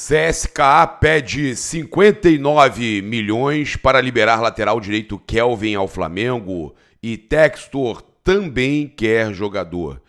CSKA pede 59 milhões para liberar lateral direito Kelvin ao Flamengo e Textor também quer jogador.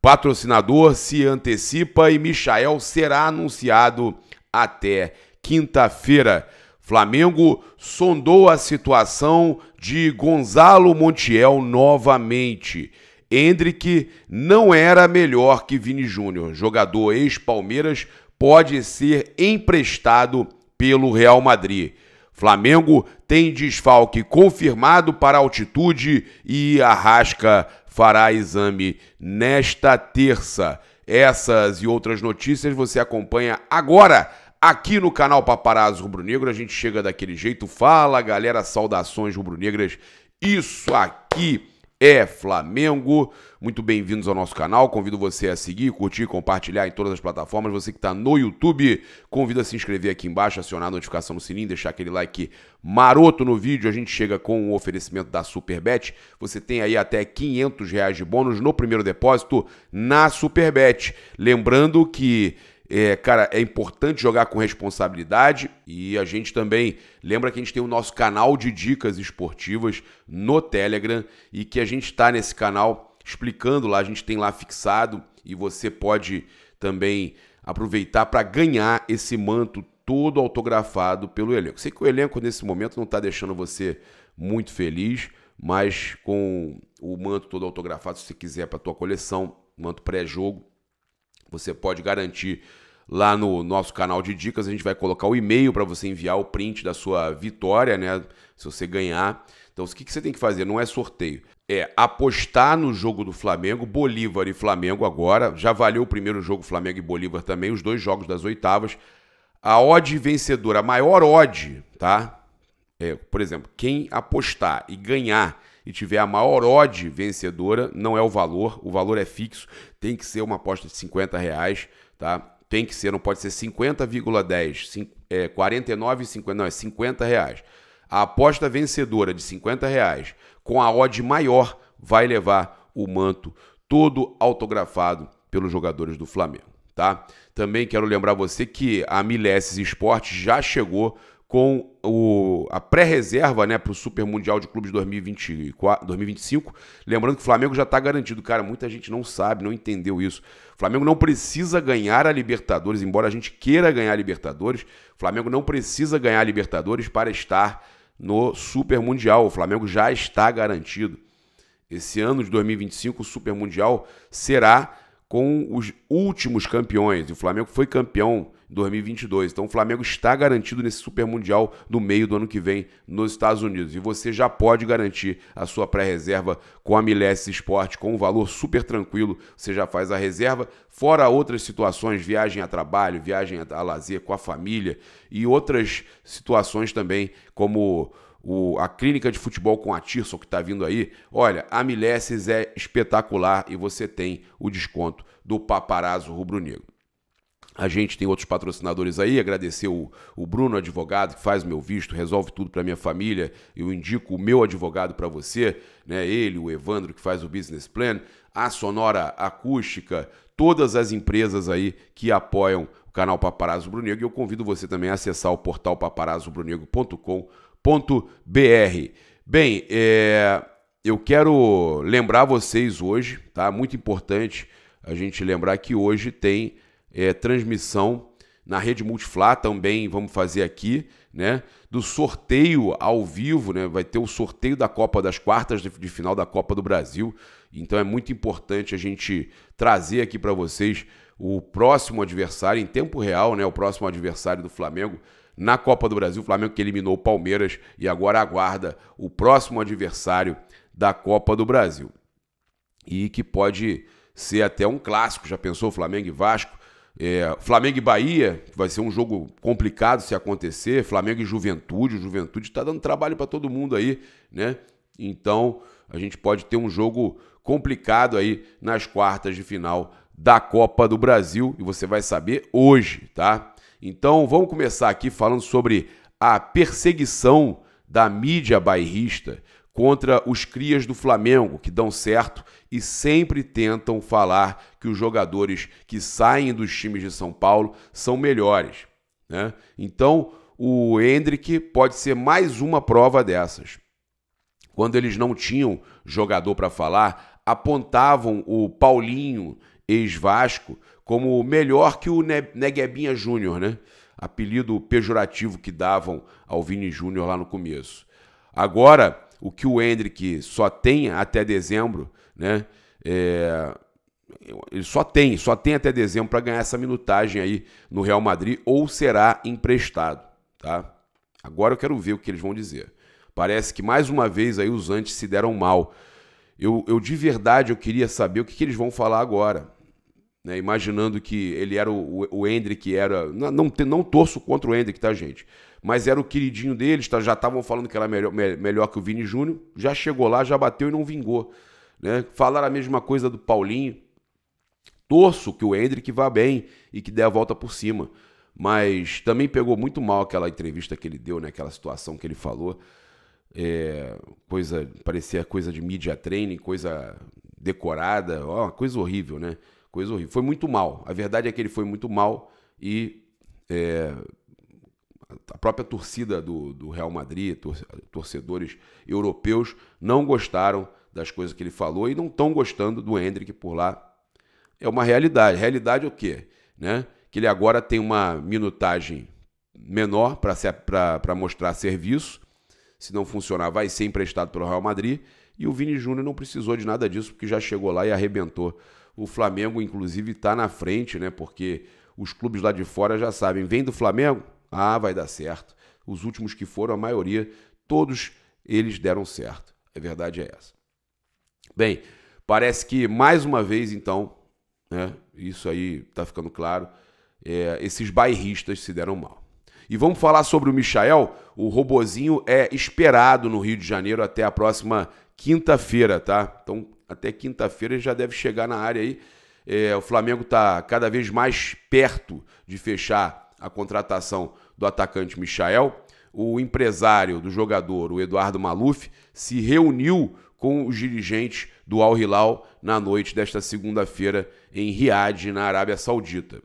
Patrocinador se antecipa e Michael será anunciado até quinta-feira. Flamengo sondou a situação de Gonzalo Montiel novamente. Hendrick não era melhor que Vini Júnior. Jogador ex-Palmeiras pode ser emprestado pelo Real Madrid. Flamengo tem desfalque confirmado para altitude e Arrasca fará exame nesta terça. Essas e outras notícias você acompanha agora aqui no canal Paparazzo Rubro-Negro. A gente chega daquele jeito. Fala, galera, saudações rubro-negras. Isso aqui é Flamengo. Muito bem-vindos ao nosso canal. Convido você a seguir, curtir, compartilhar em todas as plataformas. Você que está no YouTube, convido a se inscrever aqui embaixo, acionar a notificação no sininho, deixar aquele like maroto no vídeo. A gente chega com o oferecimento da Superbet. Você tem aí até 500 reais de bônus no primeiro depósito na Superbet. Lembrando que é, cara, é importante jogar com responsabilidade e a gente também lembra que a gente tem o nosso canal de dicas esportivas no Telegram e que a gente está nesse canal explicando lá, a gente tem lá fixado e você pode também aproveitar para ganhar esse manto todo autografado pelo elenco. Sei que o elenco nesse momento não está deixando você muito feliz, mas com o manto todo autografado, se você quiser para tua coleção, manto pré-jogo, você pode garantir Lá no nosso canal de dicas, a gente vai colocar o e-mail para você enviar o print da sua vitória, né? Se você ganhar. Então, o que, você tem que fazer? Não é sorteio. É apostar no jogo do Flamengo, Bolívar e Flamengo agora. Já valeu o primeiro jogo Flamengo e Bolívar também, os dois jogos das oitavas. A odd vencedora, a maior odd, tá? É, por exemplo, quem apostar e ganhar e tiver a maior odd vencedora, não é o valor, o valor é fixo, tem que ser uma aposta de 50 reais, tá? tem que ser, não pode ser 50,10, é, 49,50, não, é 50 reais. A aposta vencedora de 50 reais com a odd maior vai levar o manto todo autografado pelos jogadores do Flamengo, tá? Também quero lembrar você que a Mileses Esportes já chegou com o, a pré-reserva né, para o Super Mundial de Clubes 2024, 2025. Lembrando que o Flamengo já está garantido. Cara, muita gente não sabe, não entendeu isso. O Flamengo não precisa ganhar a Libertadores, embora a gente queira ganhar a Libertadores. O Flamengo não precisa ganhar a Libertadores para estar no Super Mundial. O Flamengo já está garantido. Esse ano de 2025, o Super Mundial será com os últimos campeões. E o Flamengo foi campeão 2022. Então o Flamengo está garantido nesse Super Mundial do meio do ano que vem nos Estados Unidos. E você já pode garantir a sua pré-reserva com a Milesse Sport, com um valor super tranquilo. Você já faz a reserva, fora outras situações, viagem a trabalho, viagem a lazer com a família e outras situações também, como o, a clínica de futebol com a Tirson que está vindo aí. Olha, a Mileses é espetacular e você tem o desconto do paparazzo rubro-negro. A gente tem outros patrocinadores aí, agradecer o, o Bruno Advogado, que faz meu visto, resolve tudo para minha família. Eu indico o meu advogado para você, né? Ele, o Evandro, que faz o business plan, a Sonora Acústica, todas as empresas aí que apoiam o canal Paparazzo Brunego. E eu convido você também a acessar o portal paparazzobrunego.com.br. Bem, é, eu quero lembrar vocês hoje, tá? Muito importante a gente lembrar que hoje tem é, transmissão na rede Multiflá também vamos fazer aqui, né? Do sorteio ao vivo, né? Vai ter o sorteio da Copa das quartas de, de final da Copa do Brasil. Então é muito importante a gente trazer aqui para vocês o próximo adversário em tempo real, né? O próximo adversário do Flamengo na Copa do Brasil, o Flamengo que eliminou o Palmeiras e agora aguarda o próximo adversário da Copa do Brasil. E que pode ser até um clássico, já pensou Flamengo e Vasco? É, Flamengo e Bahia, vai ser um jogo complicado se acontecer. Flamengo e Juventude, o Juventude está dando trabalho para todo mundo aí, né? Então a gente pode ter um jogo complicado aí nas quartas de final da Copa do Brasil e você vai saber hoje, tá? Então vamos começar aqui falando sobre a perseguição da mídia bairrista contra os crias do Flamengo, que dão certo e sempre tentam falar que os jogadores que saem dos times de São Paulo são melhores. Né? Então, o Hendrick pode ser mais uma prova dessas. Quando eles não tinham jogador para falar, apontavam o Paulinho, ex-Vasco, como melhor que o Neguebinha Júnior, né? Apelido pejorativo que davam ao Vini Júnior lá no começo. Agora, o que o Hendrick só tem até dezembro, né? É, ele só tem, só tem até dezembro para ganhar essa minutagem aí no Real Madrid ou será emprestado, tá? Agora eu quero ver o que eles vão dizer. Parece que mais uma vez aí os antes se deram mal. Eu, eu de verdade eu queria saber o que, que eles vão falar agora né, imaginando que ele era o, o, Hendrick, era. Não, não, não, torço contra o Hendrick, tá, gente? Mas era o queridinho deles, tá, já estavam falando que era melhor, me, melhor que o Vini Júnior, já chegou lá, já bateu e não vingou. Né? Falaram a mesma coisa do Paulinho. Torço que o Hendrick vá bem e que dê a volta por cima. Mas também pegou muito mal aquela entrevista que ele deu, né? aquela situação que ele falou. É, coisa, parecia coisa de mídia training, coisa decorada, ó, coisa horrível, né? Coisa horrível. Foi muito mal. A verdade é que ele foi muito mal e é, a própria torcida do, do Real Madrid, torcedores europeus, não gostaram das coisas que ele falou e não estão gostando do Hendrick por lá. É uma realidade. Realidade é o quê? Né? Que ele agora tem uma minutagem menor para mostrar serviço. Se não funcionar, vai ser emprestado pelo Real Madrid. E o Vini Júnior não precisou de nada disso, porque já chegou lá e arrebentou o Flamengo, inclusive, está na frente, né? Porque os clubes lá de fora já sabem, vem do Flamengo? Ah, vai dar certo. Os últimos que foram, a maioria, todos eles deram certo. A verdade é essa. Bem, parece que mais uma vez, então, né? Isso aí está ficando claro. É, esses bairristas se deram mal. E vamos falar sobre o Michael. O robozinho é esperado no Rio de Janeiro até a próxima quinta-feira, tá? Então até quinta-feira já deve chegar na área aí. É, o Flamengo está cada vez mais perto de fechar a contratação do atacante Michael. O empresário do jogador, o Eduardo Maluf, se reuniu com os dirigentes do Al Hilal na noite desta segunda-feira em Riad, na Arábia Saudita.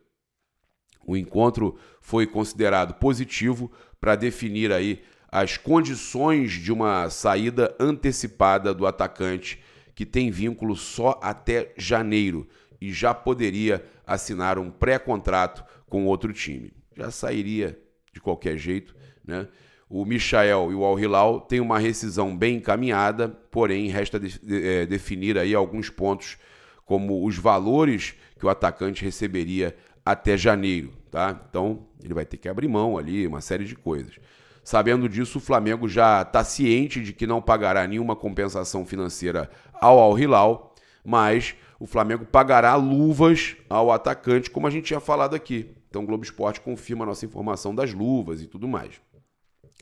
O encontro foi considerado positivo para definir aí as condições de uma saída antecipada do atacante que tem vínculo só até janeiro e já poderia assinar um pré-contrato com outro time. Já sairia de qualquer jeito, né? O Michael e o Al-Hilal têm uma rescisão bem encaminhada, porém resta de, de, eh, definir aí alguns pontos como os valores que o atacante receberia até janeiro, tá? Então, ele vai ter que abrir mão ali, uma série de coisas. Sabendo disso, o Flamengo já está ciente de que não pagará nenhuma compensação financeira ao Al Hilal, mas o Flamengo pagará luvas ao atacante, como a gente tinha falado aqui. Então o Globo Esporte confirma a nossa informação das luvas e tudo mais.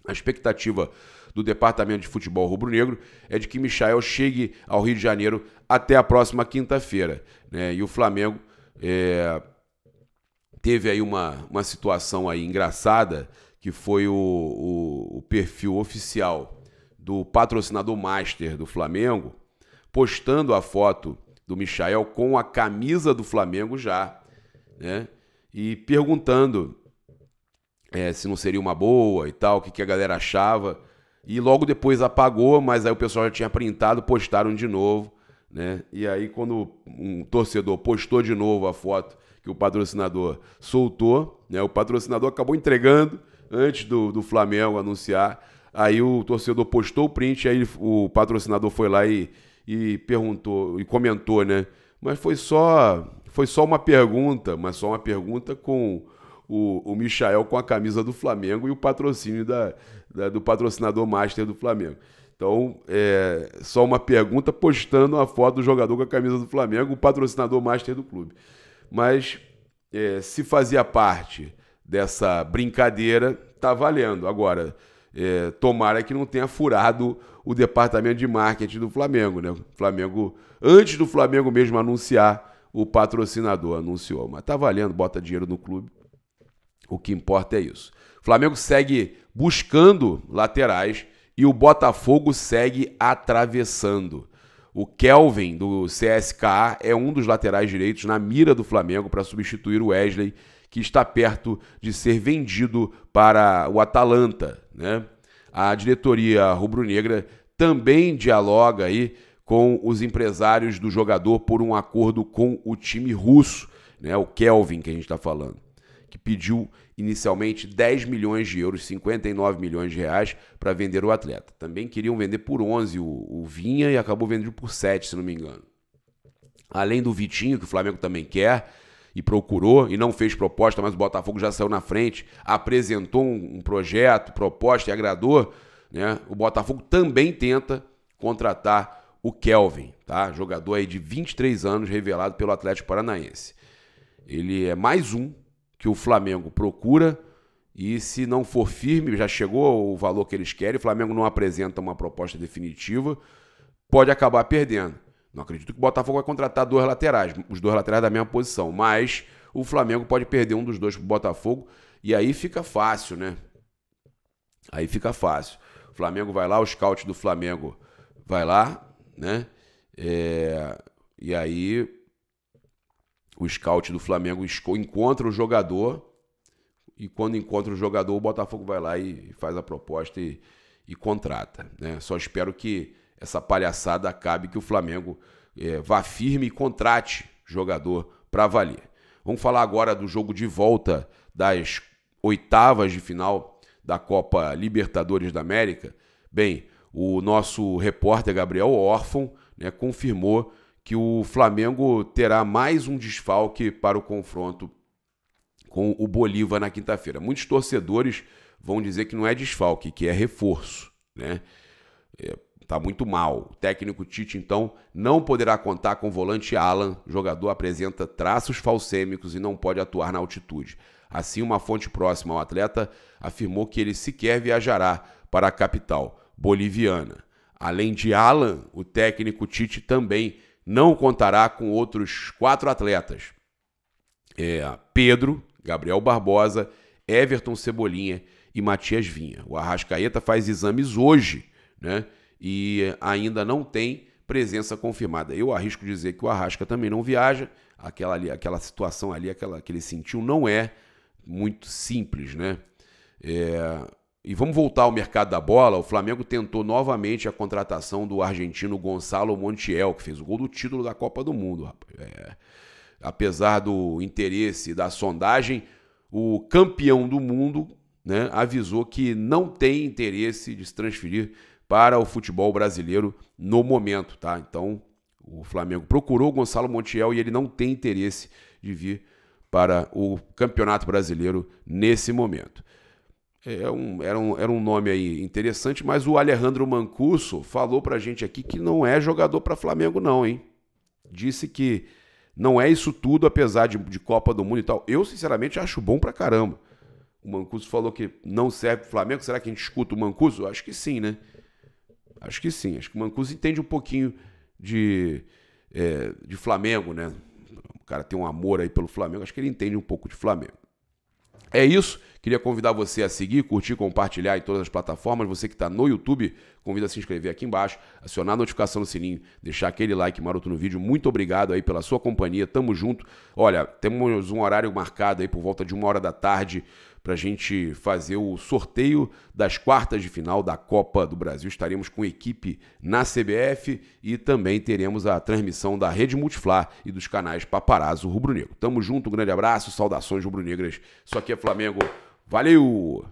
A expectativa do Departamento de Futebol Rubro-Negro é de que Michael chegue ao Rio de Janeiro até a próxima quinta-feira. Né? E o Flamengo é, teve aí uma, uma situação aí engraçada que foi o, o, o perfil oficial do patrocinador master do Flamengo, postando a foto do Michael com a camisa do Flamengo já, né? E perguntando é, se não seria uma boa e tal, o que, que a galera achava. E logo depois apagou, mas aí o pessoal já tinha printado, postaram de novo, né? E aí quando um torcedor postou de novo a foto que o patrocinador soltou, né? O patrocinador acabou entregando antes do, do Flamengo anunciar. Aí o torcedor postou o print, aí o patrocinador foi lá e, e perguntou, e comentou, né? Mas foi só, foi só uma pergunta, mas só uma pergunta com o, o Michael com a camisa do Flamengo e o patrocínio da, da do patrocinador master do Flamengo. Então, é, só uma pergunta postando a foto do jogador com a camisa do Flamengo, o patrocinador master do clube. Mas é, se fazia parte dessa brincadeira, tá valendo. Agora, é, tomara que não tenha furado o departamento de marketing do Flamengo, né? Flamengo, antes do Flamengo mesmo anunciar, o patrocinador anunciou. Mas tá valendo, bota dinheiro no clube. O que importa é isso. Flamengo segue buscando laterais e o Botafogo segue atravessando. O Kelvin do CSKA é um dos laterais direitos na mira do Flamengo para substituir o Wesley, que está perto de ser vendido para o Atalanta. Né? A diretoria rubro-negra também dialoga aí com os empresários do jogador por um acordo com o time russo, né? o Kelvin que a gente está falando, que pediu inicialmente 10 milhões de euros, 59 milhões de reais para vender o atleta. Também queriam vender por 11 o, o, Vinha e acabou vendendo por 7, se não me engano. Além do Vitinho, que o Flamengo também quer, e procurou e não fez proposta, mas o Botafogo já saiu na frente, apresentou um, projeto, proposta e agradou, né? O Botafogo também tenta contratar o Kelvin, tá? Jogador aí de 23 anos revelado pelo Atlético Paranaense. Ele é mais um que o Flamengo procura e se não for firme, já chegou o valor que eles querem, o Flamengo não apresenta uma proposta definitiva, pode acabar perdendo. Não acredito que o Botafogo vai contratar dois laterais, os dois laterais da mesma posição, mas o Flamengo pode perder um dos dois pro Botafogo e aí fica fácil, né? Aí fica fácil. O Flamengo vai lá, o scout do Flamengo vai lá, né? É... e aí o scout do Flamengo encontra o jogador e quando encontra o jogador, o Botafogo vai lá e faz a proposta e, e contrata, né? Só espero que essa palhaçada acabe, que o Flamengo é, vá firme e contrate jogador para valer. Vamos falar agora do jogo de volta das oitavas de final da Copa Libertadores da América. Bem, o nosso repórter Gabriel Orfon né, confirmou que o Flamengo terá mais um desfalque para o confronto com o Bolívar na quinta-feira. Muitos torcedores vão dizer que não é desfalque, que é reforço. Né? É, Tá muito mal. O técnico Tite, então, não poderá contar com o volante Alan. O jogador apresenta traços falsêmicos e não pode atuar na altitude. Assim, uma fonte próxima ao atleta afirmou que ele sequer viajará para a capital boliviana. Além de Alan, o técnico Tite também não contará com outros quatro atletas: é, Pedro, Gabriel Barbosa, Everton Cebolinha e Matias Vinha. O Arrascaeta faz exames hoje, né? e ainda não tem presença confirmada. Eu arrisco dizer que o Arrasca também não viaja, aquela, ali, aquela situação ali, aquela, que ele sentiu não é muito simples, né? É... E vamos voltar ao mercado da bola. O Flamengo tentou novamente a contratação do argentino Gonçalo Montiel, que fez o gol do título da Copa do Mundo. É... apesar do interesse da sondagem, o campeão do mundo né, avisou que não tem interesse de se transferir para o futebol brasileiro no momento, tá? Então, o Flamengo procurou o Gonçalo Montiel e ele não tem interesse de vir para o Campeonato Brasileiro nesse momento. É um, era, um, era um nome aí interessante, mas o Alejandro Mancuso falou para a gente aqui que não é jogador para Flamengo não, hein? Disse que não é isso tudo, apesar de, de Copa do Mundo e tal. Eu, sinceramente, acho bom pra caramba. O Mancuso falou que não serve pro Flamengo. Será que a gente escuta o Mancuso? Acho que sim, né? Acho que sim. Acho que o Mancuso entende um pouquinho de, é, de Flamengo, né? O cara tem um amor aí pelo Flamengo. Acho que ele entende um pouco de Flamengo. É isso. Queria convidar você a seguir, curtir, compartilhar em todas as plataformas. Você que está no YouTube, convida a se inscrever aqui embaixo, acionar a notificação no sininho, deixar aquele like maroto no vídeo. Muito obrigado aí pela sua companhia. Tamo junto. Olha, temos um horário marcado aí por volta de uma hora da tarde para a gente fazer o sorteio das quartas de final da Copa do Brasil. Estaremos com equipe na CBF e também teremos a transmissão da Rede Multiflá e dos canais Paparazzo Rubro Negro. Tamo junto, um grande abraço, saudações rubro-negras. Isso aqui é Flamengo. Valeu!